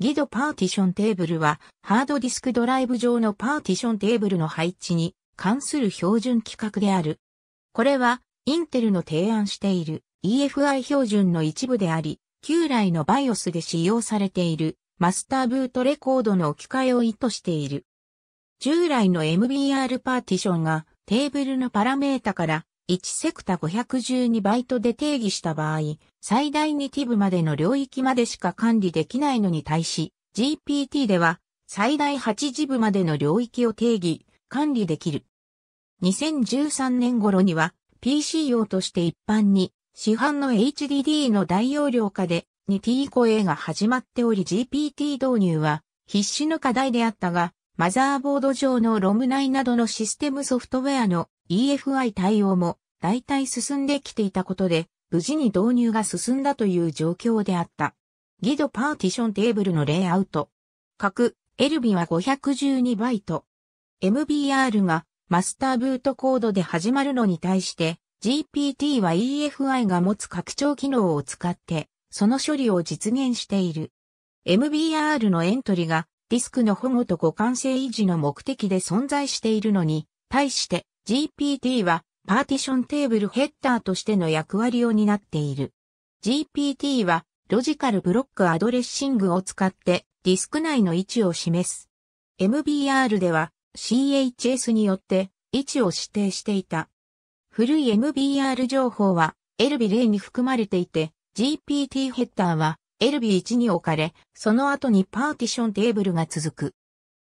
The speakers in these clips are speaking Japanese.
ギドパーティションテーブルは、ハードディスクドライブ上のパーティションテーブルの配置に関する標準規格である。これは、インテルの提案している EFI 標準の一部であり、旧来の BIOS で使用されているマスターブートレコードの置き換えを意図している。従来の MBR パーティションがテーブルのパラメータから1セクタ512バイトで定義した場合、最大にティブまでの領域までしか管理できないのに対し、GPT では最大8ジブまでの領域を定義、管理できる。2013年頃には PC 用として一般に市販の HDD の大容量化で 2T 超えが始まっており GPT 導入は必死の課題であったが、マザーボード上のロム内などのシステムソフトウェアの EFI 対応も大体進んできていたことで、無事に導入が進んだという状況であった。ギドパーティションテーブルのレイアウト。各、エルビは512バイト。MBR がマスターブートコードで始まるのに対して、GPT は EFI が持つ拡張機能を使って、その処理を実現している。MBR のエントリがディスクの保護と互換性維持の目的で存在しているのに、対して GPT はパーティションテーブルヘッダーとしての役割を担っている。GPT はロジカルブロックアドレッシングを使ってディスク内の位置を示す。MBR では CHS によって位置を指定していた。古い MBR 情報は LB0 に含まれていて GPT ヘッダーは LB1 に置かれ、その後にパーティションテーブルが続く。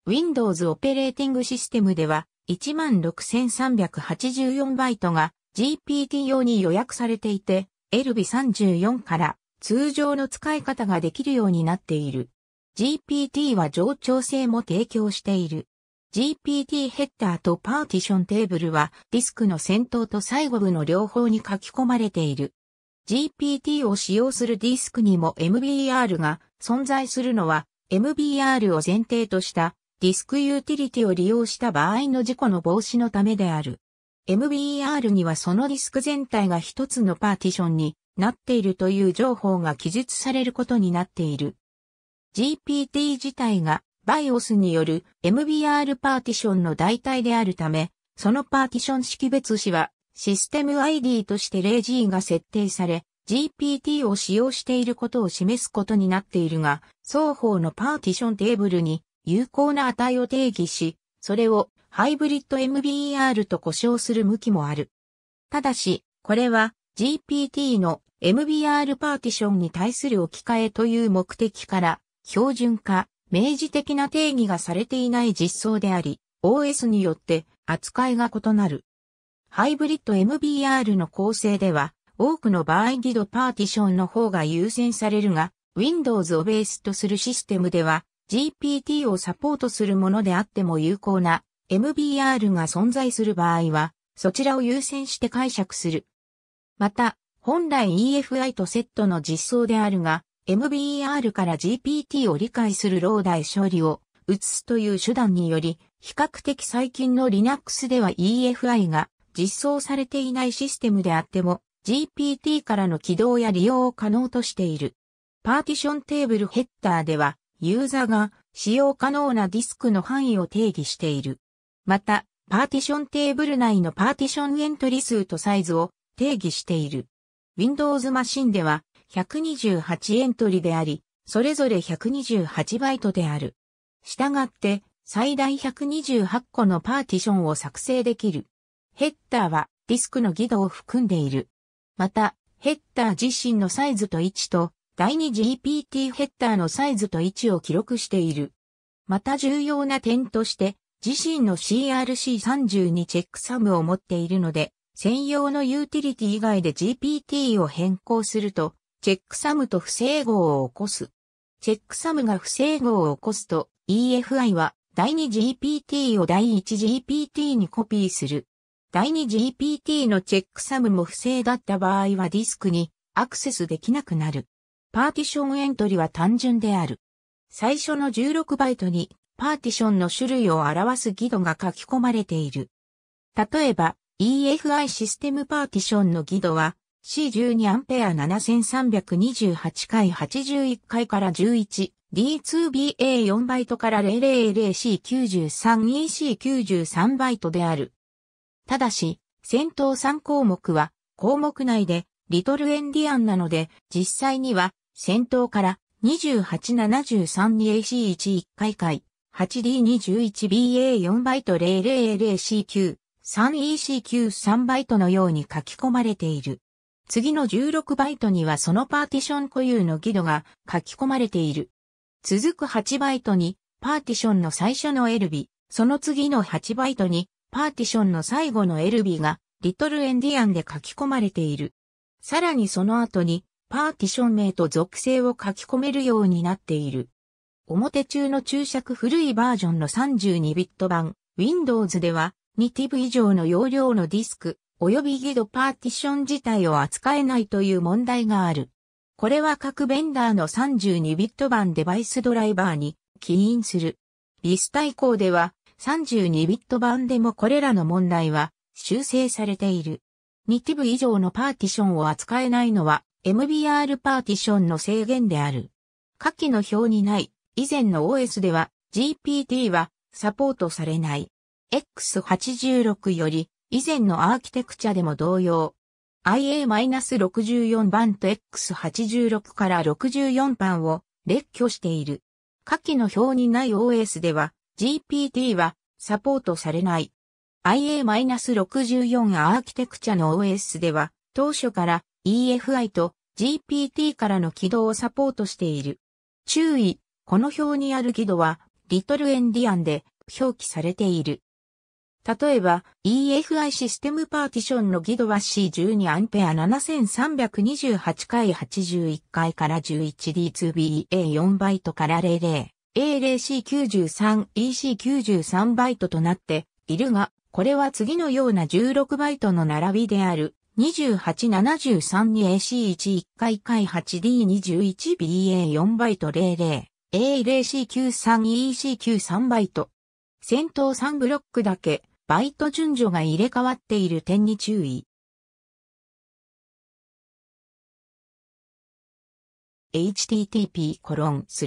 Windows オペレーティングシステムでは16,384バイトが GPT 用に予約されていて、エルビ34から通常の使い方ができるようになっている。GPT は冗長性も提供している。GPT ヘッダーとパーティションテーブルはディスクの先頭と最後部の両方に書き込まれている。GPT を使用するディスクにも MBR が存在するのは MBR を前提としたディスクユーティリティを利用した場合の事故の防止のためである。m b r にはそのディスク全体が一つのパーティションになっているという情報が記述されることになっている。GPT 自体が BIOS による MBR パーティションの代替であるため、そのパーティション識別子はシステム ID として 0G が設定され、GPT を使用していることを示すことになっているが、双方のパーティションテーブルに有効な値を定義し、それをハイブリッド MBER と呼称する向きもある。ただし、これは GPT の MBR パーティションに対する置き換えという目的から標準化、明示的な定義がされていない実装であり、OS によって扱いが異なる。ハイブリッド MBR の構成では、多くの場合リドパーティションの方が優先されるが、Windows をベースとするシステムでは、GPT をサポートするものであっても有効な MBR が存在する場合は、そちらを優先して解釈する。また、本来 EFI とセットの実装であるが、MBR から GPT を理解するローダ代処理を移すという手段により、比較的最近の Linux では EFI が実装されていないシステムであっても、GPT からの起動や利用を可能としている。パーティションテーブルヘッダーでは、ユーザーが使用可能なディスクの範囲を定義している。また、パーティションテーブル内のパーティションエントリ数とサイズを定義している。Windows マシンでは128エントリであり、それぞれ128バイトである。したがって、最大128個のパーティションを作成できる。ヘッダーはディスクのギ度を含んでいる。また、ヘッダー自身のサイズと位置と第 2GPT ヘッダーのサイズと位置を記録している。また重要な点として、自身の CRC32 チェックサムを持っているので、専用のユーティリティ以外で GPT を変更すると、チェックサムと不整合を起こす。チェックサムが不整合を起こすと、EFI は第 2GPT を第 1GPT にコピーする。第 2GPT のチェックサムも不正だった場合はディスクにアクセスできなくなる。パーティションエントリは単純である。最初の16バイトにパーティションの種類を表す義度が書き込まれている。例えば EFI システムパーティションの義度は C12A7328 回81回から 11D2BA4 バイトから 000C93EC93 バイトである。ただし、先頭3項目は項目内でリトルエンディアンなので実際には先頭から2873に AC11 回回、8D21BA4 バイト0 0 0 c q 3EC93 バイトのように書き込まれている。次の16バイトにはそのパーティション固有の義度が書き込まれている。続く8バイトに、パーティションの最初の LB、その次の8バイトに、パーティションの最後の LB が、リトルエンディアンで書き込まれている。さらにその後に、パーティション名と属性を書き込めるようになっている。表中の注釈古いバージョンの32ビット版 Windows ではニティブ以上の容量のディスク及びギドパーティション自体を扱えないという問題がある。これは各ベンダーの32ビット版デバイスドライバーに起因する。ビスタ以降では32ビット版でもこれらの問題は修正されている。ニティブ以上のパーティションを扱えないのは MBR パーティションの制限である。下記の表にない以前の OS では GPT はサポートされない。X86 より以前のアーキテクチャでも同様。IA-64 版と X86 から64版を列挙している。下記の表にない OS では GPT はサポートされない。IA-64 アーキテクチャの OS では当初から EFI と GPT からの起動をサポートしている。注意、この表にある起動は、リトルエンディアンで表記されている。例えば、EFI システムパーティションのギドは C12A7328 回81回から 11D2BA4 バイトから 00A0C93EC93 バイトとなっているが、これは次のような16バイトの並びである。2873に AC11 回回 8D21BA4 バイト 00A0C93EC93 バイト。先頭3ブロックだけ、バイト順序が入れ替わっている点に注意。http://www.nu.org ス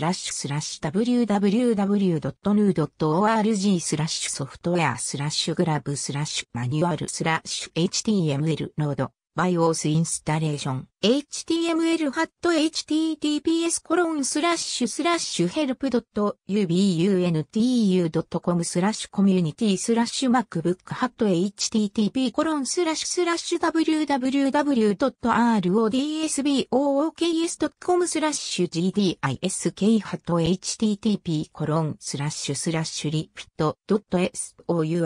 ラッシュソフトウェアスラッシュグラブスラッシュマニュアルスラッシュ html ノード BIOS インスタレーション html ハット https コロンスラッシュスラッシュヘルプドット ubuntu.com スラッシュコミュニティスラッシュ macbook ハット http コロンスラッシュスラッシュ www.rodsbookes.com スラッシュ gdisk ハット http コロンスラッシュスラッシュリピットドット .sourceforge.net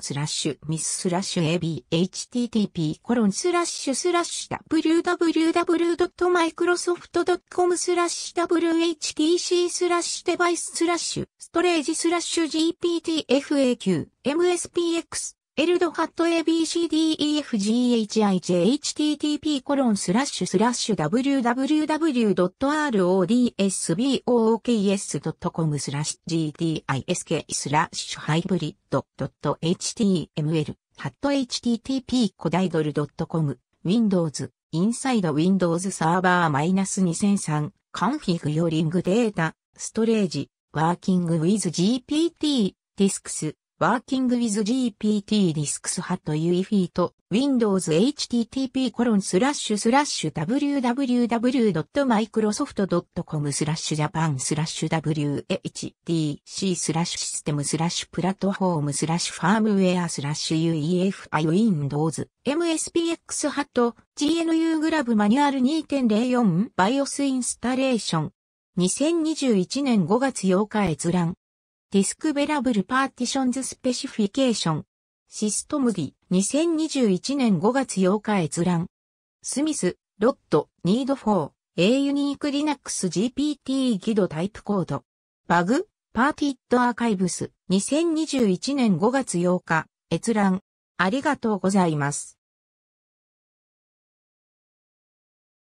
スラッシュュミススラッシュ abhttp コロンスラッシュスラッシュ www.microsoft.com スラッシュ whtc スラッシュデバイススラッシュストレージスラッシュ gptfaq mspx エルドハット abcdefghijhttp コロンスラッシュスラッシュ www.rodsbooks.com スラッシュ gdisk スラッシュハイブリッド .html ハット http コダイドル .com Windows インサイド Windows サーバー -2003 カンフィグヨリングデータストレージワーキングウィズ GPT ディスクス Working with GPT Discs Hat UEFEET Windows http コロンスラッシュスラッシュ www.microsoft.com スラッシュ japan スラッシュ WHDC スラッシュシステムスラッシュプラットフォームスラッシュファームウェアスラッシュ UEFI Windows MSPX ハット GNU グラブマニュアル2.04 BIOS インスタレーション2021年5月8日閲覧ディスクベラブルパーティションズスペシフィケーション。シストムディ、2021年5月8日閲覧。スミス、ロット、ニード4、A ユニークリナックス GPT ギドタイプコード。バグ、パーティットアーカイブス、2021年5月8日、閲覧。ありがとうございます。